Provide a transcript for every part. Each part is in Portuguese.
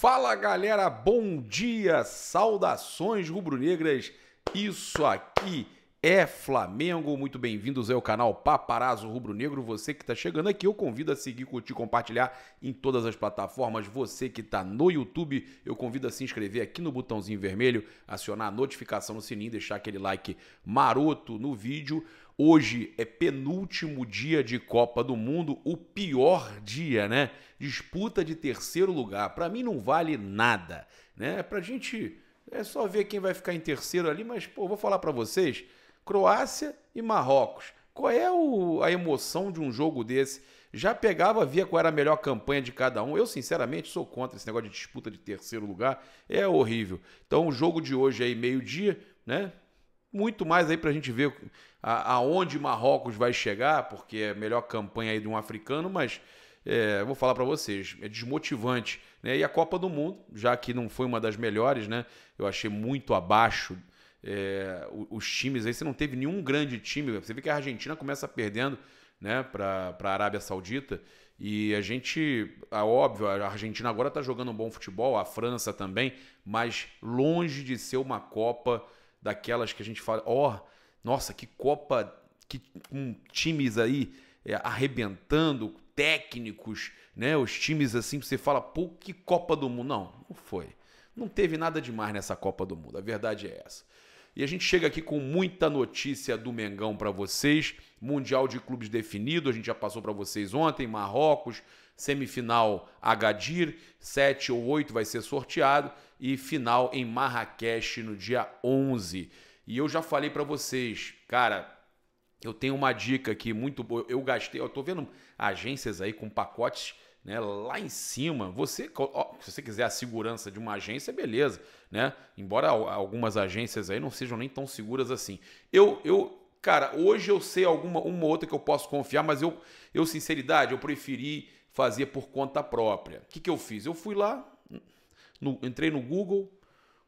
Fala galera, bom dia, saudações rubro-negras. Isso aqui é Flamengo. Muito bem-vindos ao canal Paparazzo Rubro-Negro. Você que está chegando aqui, eu convido a seguir, curtir, compartilhar em todas as plataformas. Você que está no YouTube, eu convido a se inscrever aqui no botãozinho vermelho, acionar a notificação no sininho, deixar aquele like maroto no vídeo. Hoje é penúltimo dia de Copa do Mundo, o pior dia, né? Disputa de terceiro lugar. Para mim não vale nada, né? Pra gente é só ver quem vai ficar em terceiro ali, mas pô, vou falar para vocês, Croácia e Marrocos. Qual é o, a emoção de um jogo desse? Já pegava, via qual era a melhor campanha de cada um. Eu, sinceramente, sou contra esse negócio de disputa de terceiro lugar. É horrível. Então, o jogo de hoje aí, é meio-dia, né? muito mais aí para a gente ver a, aonde Marrocos vai chegar, porque é a melhor campanha aí de um africano, mas é, vou falar para vocês, é desmotivante. Né? E a Copa do Mundo, já que não foi uma das melhores, né? eu achei muito abaixo é, os times. Aí você não teve nenhum grande time. Você vê que a Argentina começa perdendo né? para a Arábia Saudita. E a gente, a é óbvio, a Argentina agora está jogando um bom futebol, a França também, mas longe de ser uma Copa daquelas que a gente fala, ó, oh, nossa, que Copa, que um, times aí é, arrebentando, técnicos, né? Os times assim, você fala, pô, que Copa do Mundo. Não, não foi. Não teve nada demais nessa Copa do Mundo, a verdade é essa. E a gente chega aqui com muita notícia do Mengão para vocês. Mundial de clubes definido, a gente já passou para vocês ontem, Marrocos, semifinal Agadir, 7 ou 8 vai ser sorteado e final em Marrakech no dia 11. E eu já falei para vocês, cara, eu tenho uma dica aqui muito boa. Eu gastei, eu tô vendo agências aí com pacotes né, lá em cima. Você, ó, se você quiser a segurança de uma agência, beleza né? Embora algumas agências aí não sejam nem tão seguras assim. Eu, eu cara, hoje eu sei alguma uma outra que eu posso confiar, mas eu, eu sinceridade, eu preferi fazer por conta própria. O que, que eu fiz? Eu fui lá, no, entrei no Google,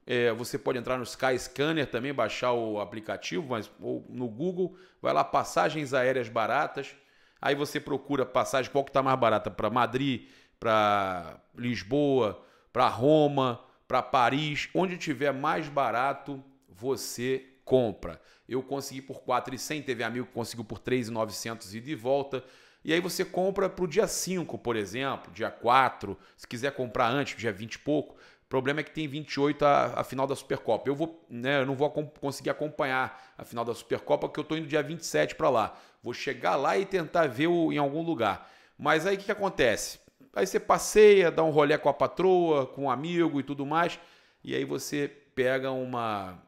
é, você pode entrar no Sky Scanner também, baixar o aplicativo, mas ou no Google, vai lá passagens aéreas baratas. Aí você procura passagem qual que está mais barata para Madrid, para Lisboa, para Roma, para Paris, onde tiver mais barato, você compra. Eu consegui por 4,100, teve amigo que conseguiu por 3,900 e de volta. E aí você compra para o dia 5, por exemplo, dia 4, se quiser comprar antes, dia 20 e pouco. O problema é que tem 28 a, a final da Supercopa. Eu vou, né, eu não vou conseguir acompanhar a final da Supercopa porque eu estou indo dia 27 para lá. Vou chegar lá e tentar ver o, em algum lugar. Mas aí o que, que acontece? Aí você passeia, dá um rolê com a patroa, com um amigo e tudo mais, e aí você pega uma,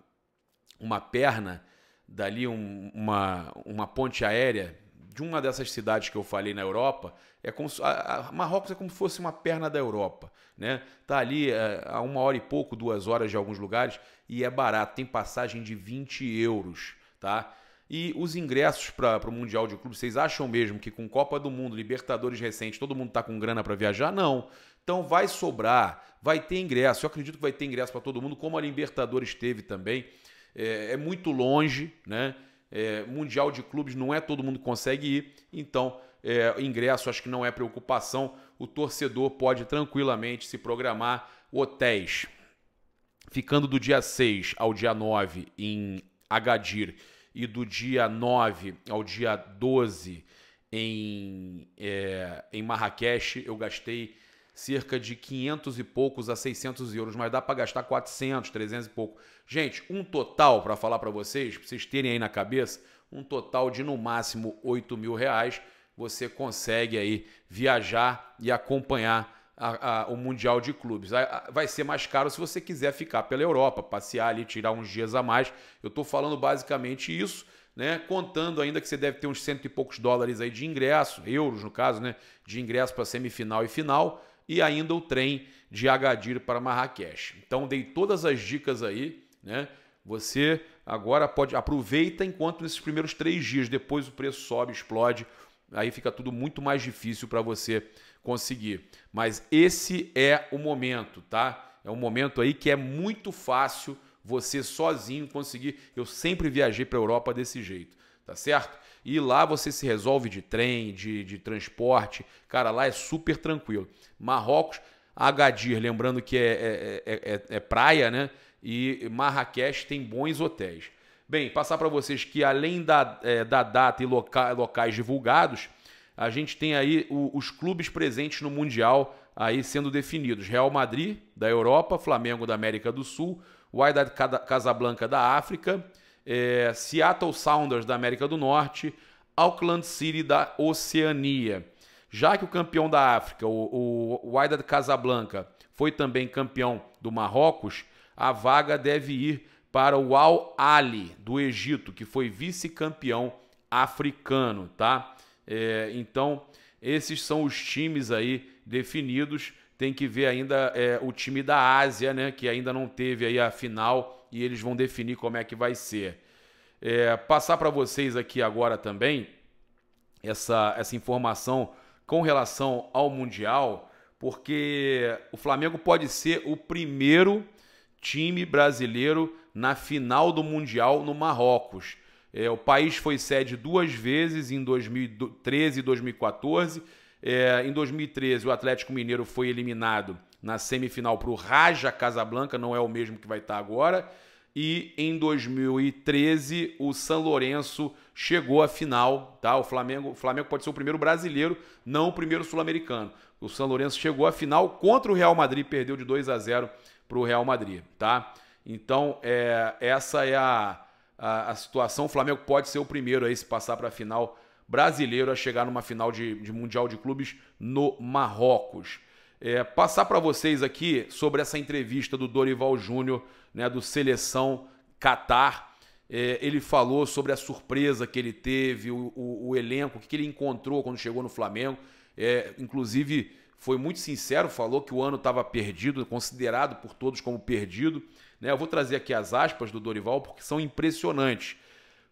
uma perna dali, um, uma, uma ponte aérea de uma dessas cidades que eu falei na Europa, é como a, a Marrocos é como se fosse uma perna da Europa, né? Tá ali a, é, a, uma hora e pouco, duas horas de alguns lugares e é barato, tem passagem de 20 euros, tá? E os ingressos para o Mundial de Clube, vocês acham mesmo que com Copa do Mundo, Libertadores recente, todo mundo está com grana para viajar? Não. Então vai sobrar, vai ter ingresso. Eu acredito que vai ter ingresso para todo mundo, como a Libertadores teve também. É, é muito longe, né? É, mundial de clubes não é todo mundo que consegue ir, então é, ingresso acho que não é preocupação. O torcedor pode tranquilamente se programar hotéis. Ficando do dia 6 ao dia 9 em Agadir e do dia 9 ao dia 12 em, é, em Marrakech, eu gastei cerca de 500 e poucos a 600 euros, mas dá para gastar 400, 300 e pouco. Gente, um total, para falar para vocês, para vocês terem aí na cabeça, um total de no máximo 8 mil reais, você consegue aí viajar e acompanhar a, a, o Mundial de Clubes. vai ser mais caro se você quiser ficar pela Europa, passear ali, tirar uns dias a mais. Eu estou falando basicamente isso. Né? Contando ainda que você deve ter uns cento e poucos dólares aí de ingresso, euros no caso, né? De ingresso para semifinal e final, e ainda o trem de Agadir para Marrakech. Então dei todas as dicas aí, né? Você agora pode aproveita enquanto nesses primeiros três dias, depois o preço sobe, explode, aí fica tudo muito mais difícil para você conseguir. Mas esse é o momento, tá? É um momento aí que é muito fácil você sozinho conseguir. Eu sempre viajei para a Europa desse jeito, tá certo? E lá você se resolve de trem, de, de transporte. Cara, lá é super tranquilo. Marrocos, Agadir, lembrando que é, é, é, é, é praia, né? E Marrakech tem bons hotéis. Bem, passar para vocês que além da, é, da data e loca, locais divulgados, a gente tem aí o, os clubes presentes no Mundial aí sendo definidos. Real Madrid, da Europa, Flamengo da América do Sul, Wydad Casablanca da África, é, Seattle Sounders da América do Norte, Auckland City da Oceania. Já que o campeão da África, o, o Wydad Casablanca, foi também campeão do Marrocos, a vaga deve ir para o Al Ali do Egito, que foi vice-campeão africano, tá? É, então, esses são os times aí definidos. Tem que ver ainda é, o time da Ásia, né? Que ainda não teve aí a final e eles vão definir como é que vai ser. É, passar para vocês aqui agora também essa, essa informação com relação ao Mundial, porque o Flamengo pode ser o primeiro time brasileiro na final do Mundial no Marrocos. É, o país foi sede duas vezes, em 2013 e 2014. É, em 2013, o Atlético Mineiro foi eliminado na semifinal para o Raja Casablanca, não é o mesmo que vai estar agora. E em 2013, o São Lourenço chegou à final, tá? O Flamengo, o Flamengo pode ser o primeiro brasileiro, não o primeiro sul-americano. O São Lourenço chegou à final contra o Real Madrid, perdeu de 2 a 0 para o Real Madrid, tá? Então, é, essa é a, a, a situação. O Flamengo pode ser o primeiro a se passar para a final brasileiro, a chegar numa final de, de Mundial de Clubes no Marrocos. É, passar para vocês aqui sobre essa entrevista do Dorival Júnior, né, do Seleção Catar. É, ele falou sobre a surpresa que ele teve, o, o, o elenco, o que, que ele encontrou quando chegou no Flamengo. É, inclusive, foi muito sincero, falou que o ano estava perdido, considerado por todos como perdido. Né? Eu vou trazer aqui as aspas do Dorival porque são impressionantes.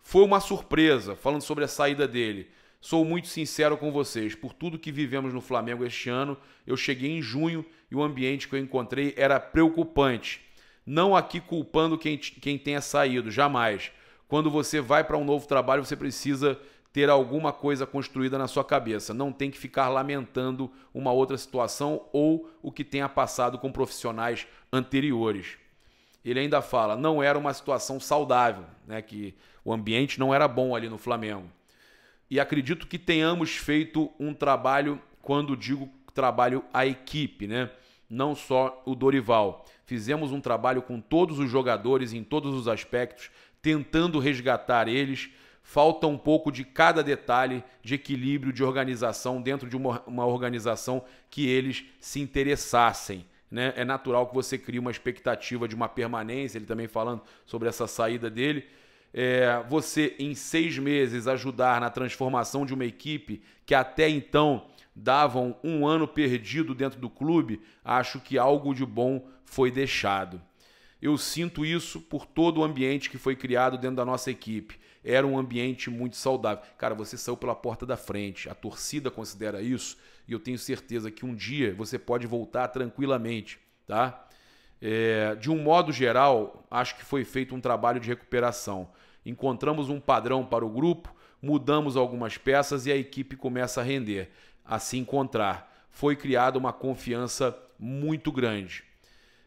Foi uma surpresa, falando sobre a saída dele. Sou muito sincero com vocês, por tudo que vivemos no Flamengo este ano, eu cheguei em junho e o ambiente que eu encontrei era preocupante. Não aqui culpando quem, quem tenha saído, jamais. Quando você vai para um novo trabalho, você precisa ter alguma coisa construída na sua cabeça. Não tem que ficar lamentando uma outra situação ou o que tenha passado com profissionais anteriores ele ainda fala, não era uma situação saudável, né? que o ambiente não era bom ali no Flamengo. E acredito que tenhamos feito um trabalho, quando digo trabalho a equipe, né? não só o Dorival. Fizemos um trabalho com todos os jogadores em todos os aspectos, tentando resgatar eles. Falta um pouco de cada detalhe de equilíbrio, de organização dentro de uma, uma organização que eles se interessassem né? É natural que você crie uma expectativa de uma permanência, ele também falando sobre essa saída dele. É, você, em seis meses, ajudar na transformação de uma equipe que até então davam um ano perdido dentro do clube, acho que algo de bom foi deixado. Eu sinto isso por todo o ambiente que foi criado dentro da nossa equipe. Era um ambiente muito saudável. Cara, você saiu pela porta da frente. A torcida considera isso e eu tenho certeza que um dia você pode voltar tranquilamente, tá? É, de um modo geral, acho que foi feito um trabalho de recuperação. Encontramos um padrão para o grupo, mudamos algumas peças e a equipe começa a render, a se encontrar. Foi criada uma confiança muito grande.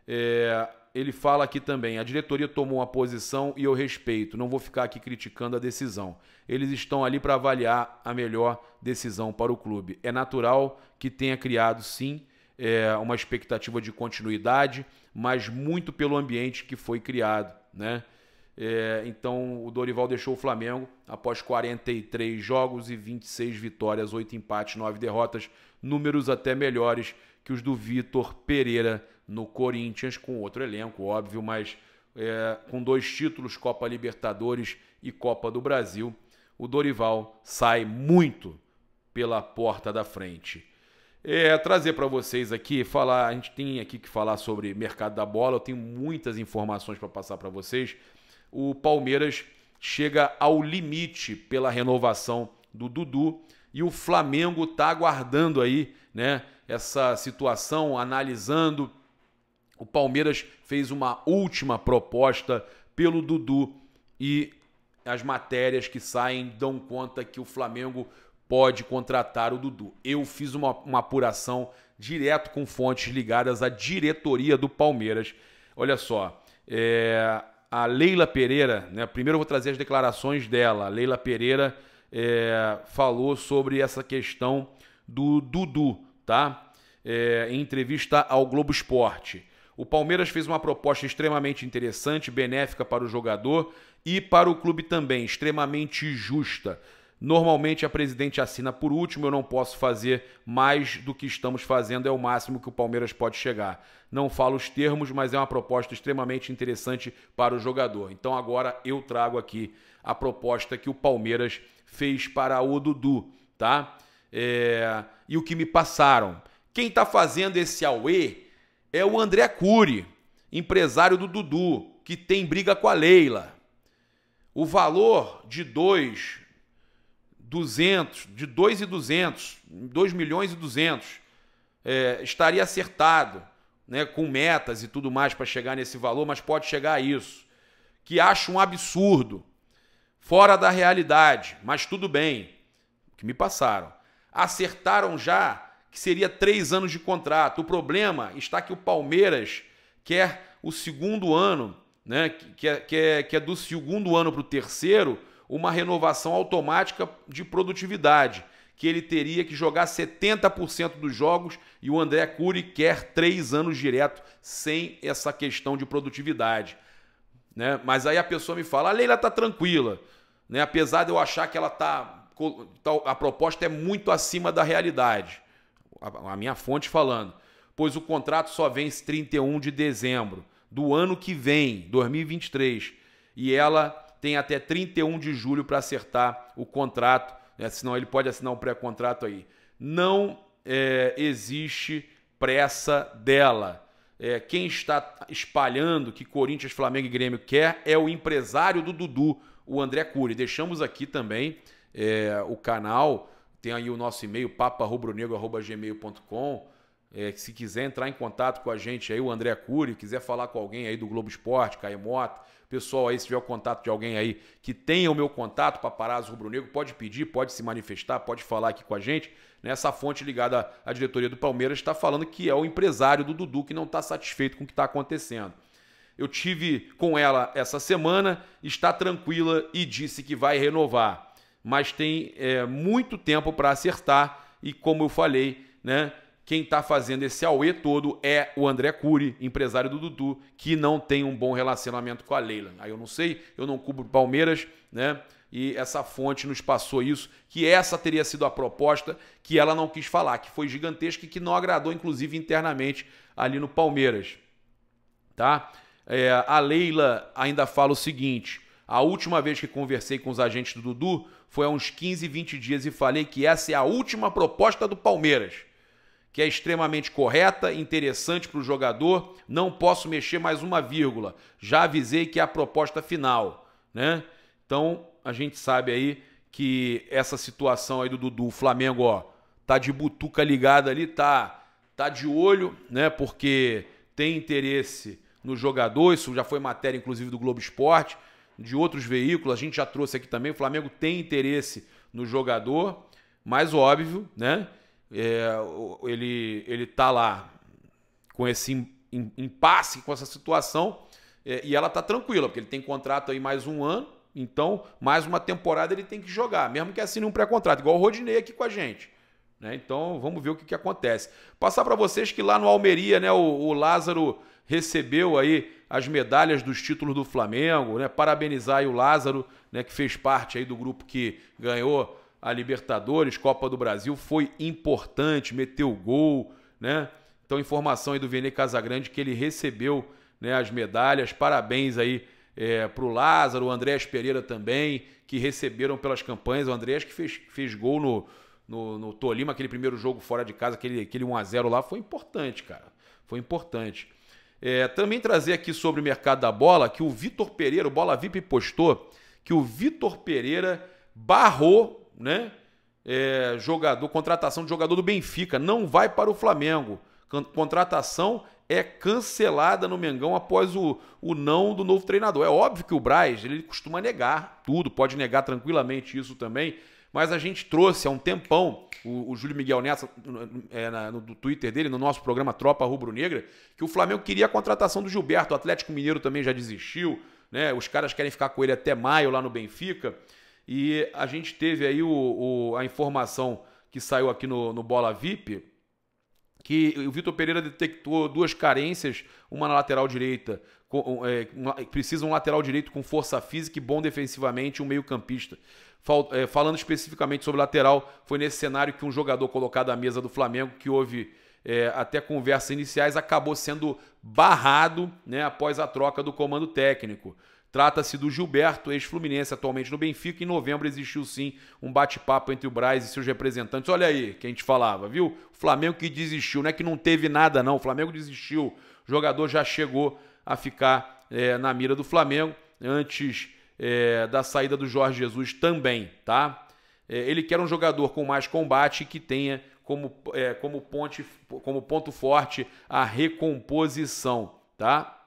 É, ele fala aqui também: a diretoria tomou uma posição e eu respeito, não vou ficar aqui criticando a decisão. Eles estão ali para avaliar a melhor decisão para o clube. É natural que tenha criado, sim, é, uma expectativa de continuidade, mas muito pelo ambiente que foi criado. Né? É, então o Dorival deixou o Flamengo após 43 jogos e 26 vitórias, 8 empates, 9 derrotas, números até melhores que os do Vitor Pereira no Corinthians, com outro elenco, óbvio, mas é, com dois títulos, Copa Libertadores e Copa do Brasil, o Dorival sai muito pela porta da frente. É, trazer para vocês aqui, falar, a gente tem aqui que falar sobre mercado da bola, eu tenho muitas informações para passar para vocês. O Palmeiras chega ao limite pela renovação do Dudu e o Flamengo está aguardando aí, né, essa situação, analisando, o Palmeiras fez uma última proposta pelo Dudu e as matérias que saem dão conta que o Flamengo pode contratar o Dudu. Eu fiz uma, uma apuração direto com fontes ligadas à diretoria do Palmeiras. Olha só, é, a Leila Pereira, né, primeiro eu vou trazer as declarações dela. A Leila Pereira é, falou sobre essa questão do Dudu, tá? É, em entrevista ao Globo Esporte. O Palmeiras fez uma proposta extremamente interessante, benéfica para o jogador e para o clube também, extremamente justa. Normalmente a presidente assina por último, eu não posso fazer mais do que estamos fazendo, é o máximo que o Palmeiras pode chegar. Não falo os termos, mas é uma proposta extremamente interessante para o jogador. Então agora eu trago aqui a proposta que o Palmeiras fez para o Dudu, tá? É... E o que me passaram. Quem está fazendo esse Aue é o André Cury, empresário do Dudu, que tem briga com a Leila. O valor de 2 200, de 2 e 200, 2 milhões e 200 é, estaria acertado, né, com metas e tudo mais para chegar nesse valor, mas pode chegar a isso. Que acho um absurdo, fora da realidade, mas tudo bem, que me passaram. Acertaram já que seria três anos de contrato. O problema está que o Palmeiras quer o segundo ano, né, que, é, que, é, que é do segundo ano para o terceiro, uma renovação automática de produtividade, que ele teria que jogar 70% dos jogos e o André Cury quer três anos direto sem essa questão de produtividade. Né? Mas aí a pessoa me fala, a Leila está tranquila, né? apesar de eu achar que ela tá a proposta é muito acima da realidade a, minha fonte falando, pois o contrato só vence 31 de dezembro do ano que vem, 2023, e ela tem até 31 de julho para acertar o contrato, né? senão ele pode assinar um pré-contrato aí. Não é, existe pressa dela. É, quem está espalhando que Corinthians, Flamengo e Grêmio quer é o empresário do Dudu, o André Cury. Deixamos aqui também é, o canal tem aí o nosso e-mail, paparubronegro.gmail.com. É, se quiser entrar em contato com a gente aí, o André Cury, quiser falar com alguém aí do Globo Esporte, Caio Mota, pessoal aí, se tiver o contato de alguém aí que tenha o meu contato, Paparazzo Rubro Negro, pode pedir, pode se manifestar, pode falar aqui com a gente. nessa né? fonte ligada à diretoria do Palmeiras está falando que é o empresário do Dudu que não está satisfeito com o que está acontecendo. Eu tive com ela essa semana, está tranquila e disse que vai renovar mas tem é, muito tempo para acertar e, como eu falei, né, quem está fazendo esse auê todo é o André Cury, empresário do Dudu, que não tem um bom relacionamento com a Leila. Aí eu não sei, eu não cubro Palmeiras, né? E essa fonte nos passou isso, que essa teria sido a proposta que ela não quis falar, que foi gigantesca e que não agradou, inclusive, internamente ali no Palmeiras. Tá? É, a Leila ainda fala o seguinte: a última vez que conversei com os agentes do Dudu foi há uns 15, 20 dias e falei que essa é a última proposta do Palmeiras, que é extremamente correta, interessante para o jogador, não posso mexer mais uma vírgula. Já avisei que é a proposta final, né? Então, a gente sabe aí que essa situação aí do Dudu, o Flamengo, ó, tá de butuca ligada ali, tá, tá de olho, né? Porque tem interesse no jogador, isso já foi matéria inclusive do Globo Esporte de outros veículos, a gente já trouxe aqui também, o Flamengo tem interesse no jogador, mas óbvio, né? É, ele ele tá lá com esse impasse com essa situação é, e ela tá tranquila porque ele tem contrato aí mais um ano então mais uma temporada ele tem que jogar mesmo que assine um pré-contrato igual o Rodinei aqui com a gente né? então vamos ver o que, que acontece passar para vocês que lá no Almeria né o, o Lázaro recebeu aí as medalhas dos títulos do Flamengo, né? Parabenizar o Lázaro, né, que fez parte aí do grupo que ganhou a Libertadores, Copa do Brasil, foi importante, meteu gol, né? Então, informação aí do Vene Casagrande que ele recebeu né, as medalhas. Parabéns aí é, para o Lázaro, o Andrés Pereira também, que receberam pelas campanhas. O Andrés que fez, fez gol no, no, no Tolima, aquele primeiro jogo fora de casa, aquele, aquele 1x0 lá, foi importante, cara. Foi importante. É, também trazer aqui sobre o mercado da bola que o Vitor Pereira, o Bola VIP postou que o Vitor Pereira barrou, né? É, jogador, contratação de jogador do Benfica, não vai para o Flamengo. Contratação é cancelada no Mengão após o, o não do novo treinador. É óbvio que o Braz, ele costuma negar tudo, pode negar tranquilamente isso também, mas a gente trouxe há um tempão o, o Júlio Miguel Nessa é, na, no, Twitter dele, no nosso programa Tropa Rubro Negra, que o Flamengo queria a contratação do Gilberto, o Atlético Mineiro também já desistiu, né? Os caras querem ficar com ele até maio lá no Benfica. E a gente teve aí o, o, a informação que saiu aqui no, no Bola VIP, que o Vitor Pereira detectou duas carências, uma na lateral direita é, é, precisa um lateral direito com força física e bom defensivamente, um meio-campista. É, falando especificamente sobre lateral, foi nesse cenário que um jogador colocado à mesa do Flamengo, que houve é, até conversas iniciais, acabou sendo barrado né, após a troca do comando técnico. Trata-se do Gilberto, ex-fluminense, atualmente no Benfica. Em novembro existiu sim um bate-papo entre o Braz e seus representantes. Olha aí que a gente falava, viu? O Flamengo que desistiu, não é que não teve nada, não. O Flamengo desistiu. O jogador já chegou a ficar é, na mira do Flamengo antes é, da saída do Jorge Jesus também, tá? É, ele quer um jogador com mais combate que tenha como, é, como, ponte, como ponto forte a recomposição, tá?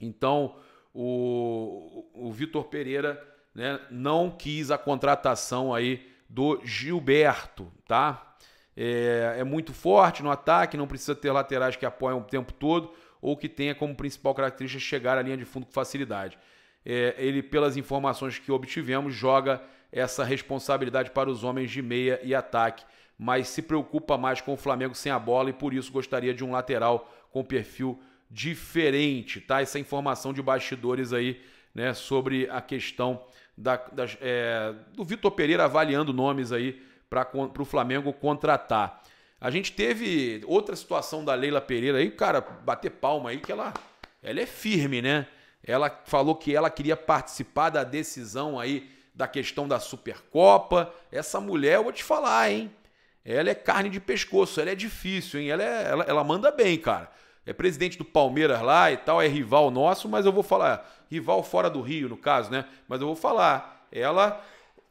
Então, o, o Vitor Pereira né, não quis a contratação aí do Gilberto, tá? É, é, muito forte no ataque, não precisa ter laterais que apoiam o tempo todo ou que tenha como principal característica chegar à linha de fundo com facilidade. É, ele, pelas informações que obtivemos, joga essa responsabilidade para os homens de meia e ataque, mas se preocupa mais com o Flamengo sem a bola e por isso gostaria de um lateral com perfil diferente, tá? Essa informação de bastidores aí, né, sobre a questão da, é, do Vitor Pereira avaliando nomes aí para o Flamengo contratar. A gente teve outra situação da Leila Pereira aí, cara, bater palma aí, que ela, ela é firme, né? Ela falou que ela queria participar da decisão aí da questão da Supercopa. Essa mulher, eu vou te falar, hein? Ela é carne de pescoço, ela é difícil, hein? Ela, é, ela, ela manda bem, cara. É presidente do Palmeiras lá e tal, é rival nosso, mas eu vou falar. Rival fora do Rio, no caso, né? Mas eu vou falar. Ela.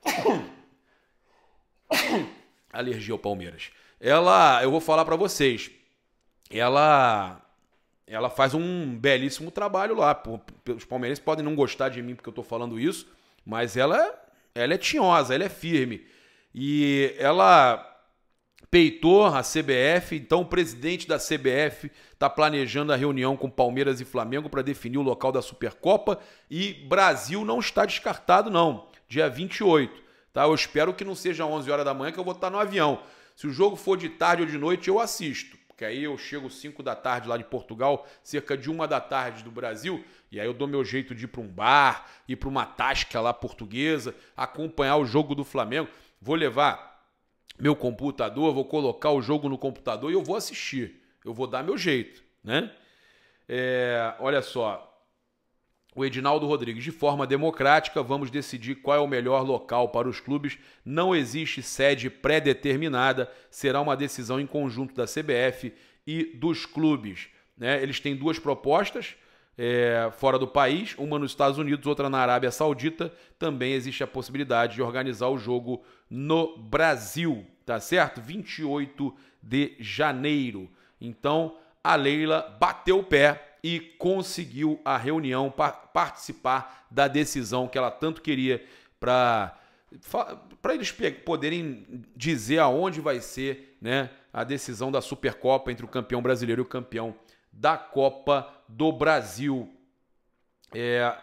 Alergia ao Palmeiras ela, eu vou falar para vocês, ela ela faz um belíssimo trabalho lá. Os palmeirenses podem não gostar de mim porque eu tô falando isso, mas ela, ela é tinhosa, ela é firme. E ela peitou a CBF, então o presidente da CBF está planejando a reunião com Palmeiras e Flamengo para definir o local da Supercopa e Brasil não está descartado não, dia 28, tá? Eu espero que não seja 11 horas da manhã que eu vou estar no avião. Se o jogo for de tarde ou de noite, eu assisto. Porque aí eu chego 5 da tarde lá de Portugal, cerca de 1 da tarde do Brasil, e aí eu dou meu jeito de ir para um bar, ir para uma tasca lá portuguesa, acompanhar o jogo do Flamengo. Vou levar meu computador, vou colocar o jogo no computador e eu vou assistir. Eu vou dar meu jeito, né? É, olha só, o Edinaldo Rodrigues, de forma democrática, vamos decidir qual é o melhor local para os clubes. Não existe sede pré-determinada, será uma decisão em conjunto da CBF e dos clubes. Né? Eles têm duas propostas é, fora do país, uma nos Estados Unidos, outra na Arábia Saudita. Também existe a possibilidade de organizar o jogo no Brasil, tá certo? 28 de janeiro. Então a Leila bateu o pé e conseguiu a reunião para participar da decisão que ela tanto queria para para eles poderem dizer aonde vai ser né, a decisão da Supercopa entre o campeão brasileiro e o campeão da Copa do Brasil. É,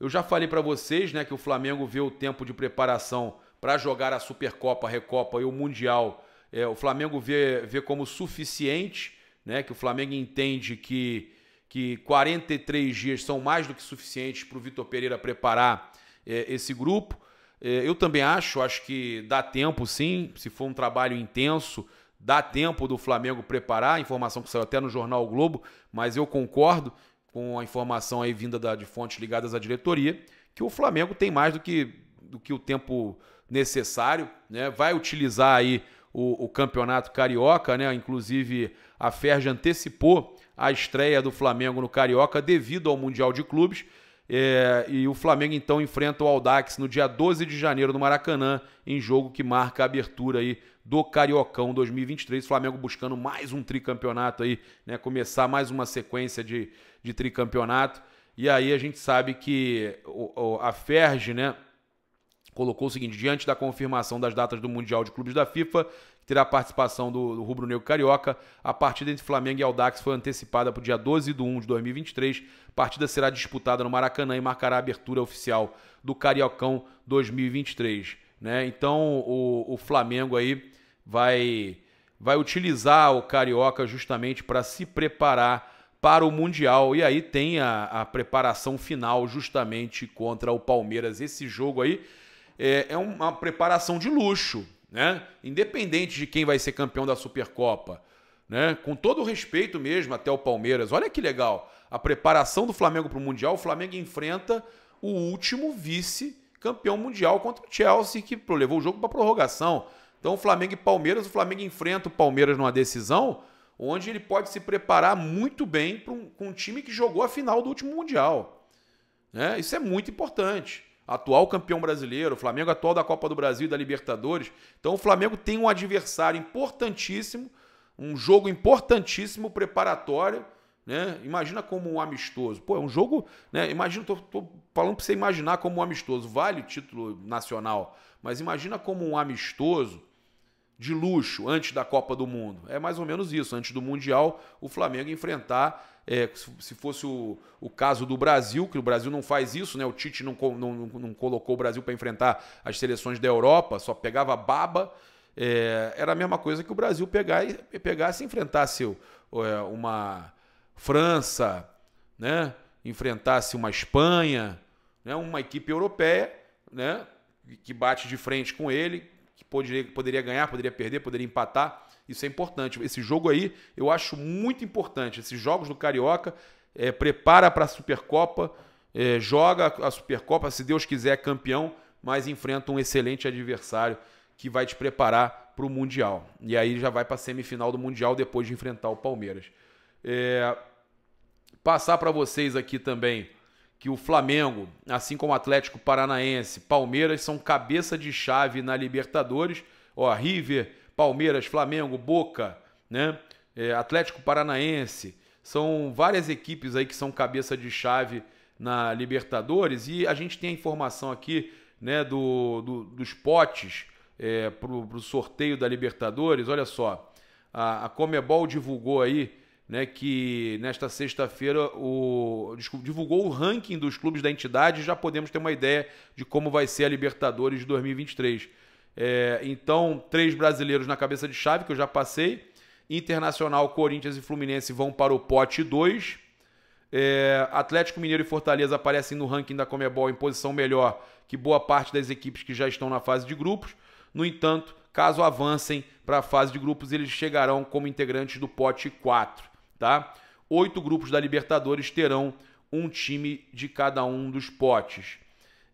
eu já falei para vocês né, que o Flamengo vê o tempo de preparação para jogar a Supercopa, a Recopa e o Mundial. É, o Flamengo vê, vê como suficiente, né, que o Flamengo entende que que 43 dias são mais do que suficientes para o Vitor Pereira preparar é, esse grupo. É, eu também acho, acho que dá tempo sim, se for um trabalho intenso, dá tempo do Flamengo preparar, informação que saiu até no jornal o Globo, mas eu concordo com a informação aí vinda da, de fontes ligadas à diretoria, que o Flamengo tem mais do que, do que o tempo necessário, né? Vai utilizar aí o, o campeonato carioca, né? Inclusive a Ferge antecipou a estreia do Flamengo no Carioca devido ao Mundial de Clubes. É, e o Flamengo então enfrenta o Aldax no dia 12 de janeiro no Maracanã, em jogo que marca a abertura aí do Cariocão 2023. O Flamengo buscando mais um tricampeonato aí, né? Começar mais uma sequência de, de tricampeonato. E aí a gente sabe que o, o, a Ferge, né? Colocou o seguinte: diante da confirmação das datas do Mundial de Clubes da FIFA, terá participação do, do Rubro Negro Carioca. A partida entre Flamengo e Aldax foi antecipada para o dia 12 de 1 de 2023. A partida será disputada no Maracanã e marcará a abertura oficial do Cariocão 2023. Né? Então o, o Flamengo aí vai, vai utilizar o Carioca justamente para se preparar para o Mundial. E aí tem a, a preparação final justamente contra o Palmeiras. Esse jogo aí é, é uma preparação de luxo né? Independente de quem vai ser campeão da Supercopa, né? Com todo o respeito mesmo até o Palmeiras. Olha que legal a preparação do Flamengo para o Mundial. O Flamengo enfrenta o último vice-campeão mundial contra o Chelsea, que levou o jogo para prorrogação. Então, Flamengo e Palmeiras, o Flamengo enfrenta o Palmeiras numa decisão onde ele pode se preparar muito bem com um, um, time que jogou a final do último Mundial. Né? Isso é muito importante atual campeão brasileiro, o Flamengo atual da Copa do Brasil e da Libertadores. Então o Flamengo tem um adversário importantíssimo, um jogo importantíssimo preparatório. Né? Imagina como um amistoso. Pô, é um jogo. Né? Imagina, tô, tô falando para você imaginar como um amistoso. Vale o título nacional, mas imagina como um amistoso de luxo antes da Copa do Mundo. É mais ou menos isso. Antes do Mundial, o Flamengo enfrentar é, se fosse o, o caso do Brasil, que o Brasil não faz isso, né? O Tite não, não, não colocou o Brasil para enfrentar as seleções da Europa, só pegava baba. É, era a mesma coisa que o Brasil pegar e pegasse e enfrentasse é, uma França, né? enfrentasse uma Espanha, né? uma equipe europeia né? que bate de frente com ele, que poderia, poderia ganhar, poderia perder, poderia empatar. Isso é importante. Esse jogo aí eu acho muito importante. Esses jogos do Carioca é, prepara para a Supercopa, é, joga a Supercopa, se Deus quiser, é campeão, mas enfrenta um excelente adversário que vai te preparar para o Mundial. E aí já vai para a semifinal do Mundial depois de enfrentar o Palmeiras. É... Passar para vocês aqui também que o Flamengo, assim como o Atlético Paranaense, Palmeiras são cabeça de chave na Libertadores. Ó, River, Palmeiras, Flamengo, Boca, né? É, Atlético Paranaense. São várias equipes aí que são cabeça de chave na Libertadores e a gente tem a informação aqui né, do, do dos potes é, para o sorteio da Libertadores. Olha só, a, a Comebol divulgou aí né, que nesta sexta-feira o desculpa, divulgou o ranking dos clubes da entidade. Já podemos ter uma ideia de como vai ser a Libertadores de 2023. É, então, três brasileiros na cabeça de chave, que eu já passei. Internacional, Corinthians e Fluminense vão para o pote 2. É, Atlético Mineiro e Fortaleza aparecem no ranking da Comebol em posição melhor que boa parte das equipes que já estão na fase de grupos. No entanto, caso avancem para a fase de grupos, eles chegarão como integrantes do pote 4. Tá? Oito grupos da Libertadores terão um time de cada um dos potes.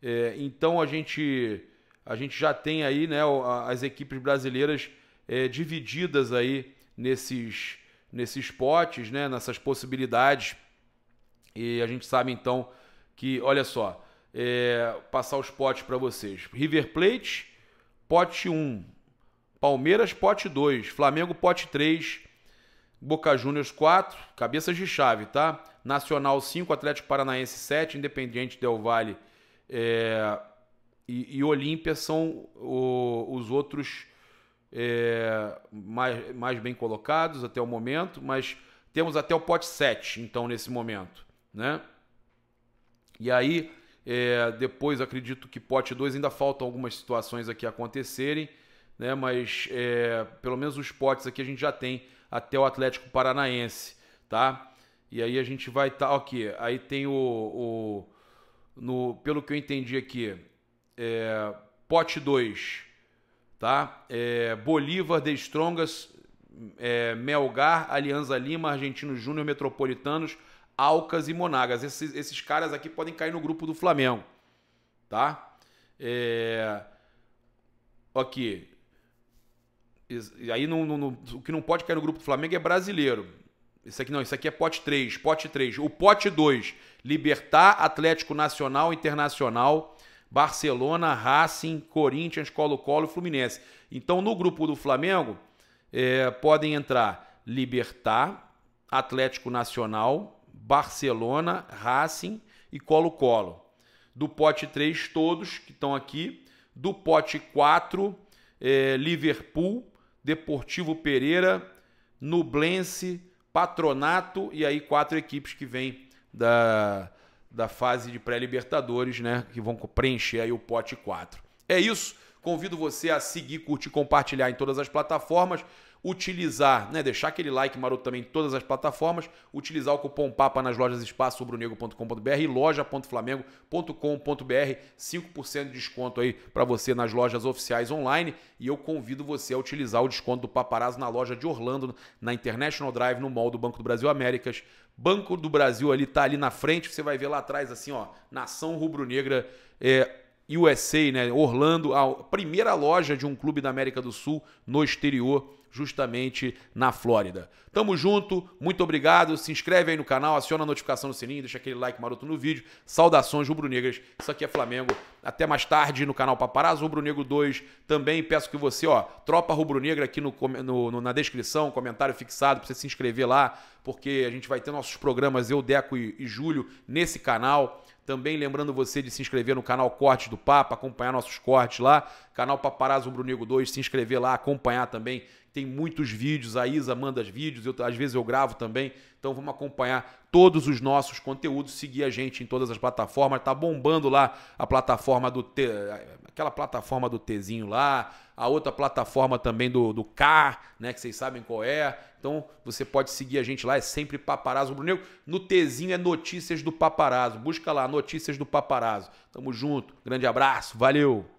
É, então a gente a gente já tem aí né, as equipes brasileiras é, divididas aí nesses, nesses potes, né, nessas possibilidades. E a gente sabe então que, olha só, é, passar os potes para vocês. River Plate, pote 1. Palmeiras, pote 2. Flamengo, pote 3. Boca Juniors 4, cabeças de chave, tá? Nacional 5, Atlético Paranaense 7, Independiente Del Valle é, e, e Olímpia são o, os outros é, mais, mais bem colocados até o momento, mas temos até o pote 7, então, nesse momento. Né? E aí, é, depois acredito que pote 2 ainda faltam algumas situações aqui acontecerem, né? mas é, pelo menos os potes aqui a gente já tem até o Atlético Paranaense. tá? E aí a gente vai estar. Tá, aqui, aí tem o. o no, pelo que eu entendi aqui, é, Pote 2, tá? É, Bolívar, De Strongas, é, Melgar, Alianza Lima, Argentino Júnior, Metropolitanos, Alcas e Monagas. Esses, esses caras aqui podem cair no grupo do Flamengo, tá? É... Aqui. E aí no o que não pode cair no grupo do Flamengo é brasileiro. Isso aqui não, isso aqui é pote 3, pote 3. O pote 2, Libertar, Atlético Nacional, Internacional, Barcelona, Racing, Corinthians, Colo-Colo e Fluminense. Então, no grupo do Flamengo, é, podem entrar Libertar, Atlético Nacional, Barcelona, Racing e Colo-Colo. Do pote 3, todos que estão aqui. Do pote 4, é, Liverpool, Deportivo Pereira, Nublense, Patronato e aí quatro equipes que vêm da, da fase de pré-libertadores, né? Que vão preencher aí o pote 4. É isso. Convido você a seguir, curtir, compartilhar em todas as plataformas utilizar, né, deixar aquele like maroto também em todas as plataformas, utilizar o cupom PAPA nas lojas espaço sobrenego.com.br e loja.flamengo.com.br, 5% de desconto aí para você nas lojas oficiais online e eu convido você a utilizar o desconto do Paparazzo na loja de Orlando, na International Drive, no Mall do Banco do Brasil Américas. Banco do Brasil ali tá ali na frente, você vai ver lá atrás assim, ó, Nação Rubro-Negra é, USA, né? Orlando, a primeira loja de um clube da América do Sul no exterior justamente na Flórida. Tamo junto, muito obrigado. Se inscreve aí no canal, aciona a notificação no sininho, deixa aquele like maroto no vídeo. Saudações rubro-negras. Isso aqui é Flamengo. Até mais tarde no canal Paparazzo Rubro Negro 2. Também peço que você, ó, tropa rubro-negra aqui no, no, na descrição, comentário fixado para você se inscrever lá, porque a gente vai ter nossos programas Eu, Deco e, e Júlio nesse canal. Também lembrando você de se inscrever no canal Cortes do Papa, acompanhar nossos cortes lá. Canal Paparazzo Rubro Negro 2, se inscrever lá, acompanhar também tem muitos vídeos, a Isa manda os vídeos, eu, às vezes eu gravo também. Então vamos acompanhar todos os nossos conteúdos, seguir a gente em todas as plataformas. Tá bombando lá a plataforma do T, aquela plataforma do Tzinho lá, a outra plataforma também do, do K, né, que vocês sabem qual é. Então você pode seguir a gente lá, é sempre Paparazzo Bruneu. No Tzinho é Notícias do Paparazzo. Busca lá, Notícias do Paparazzo. Tamo junto, grande abraço, valeu!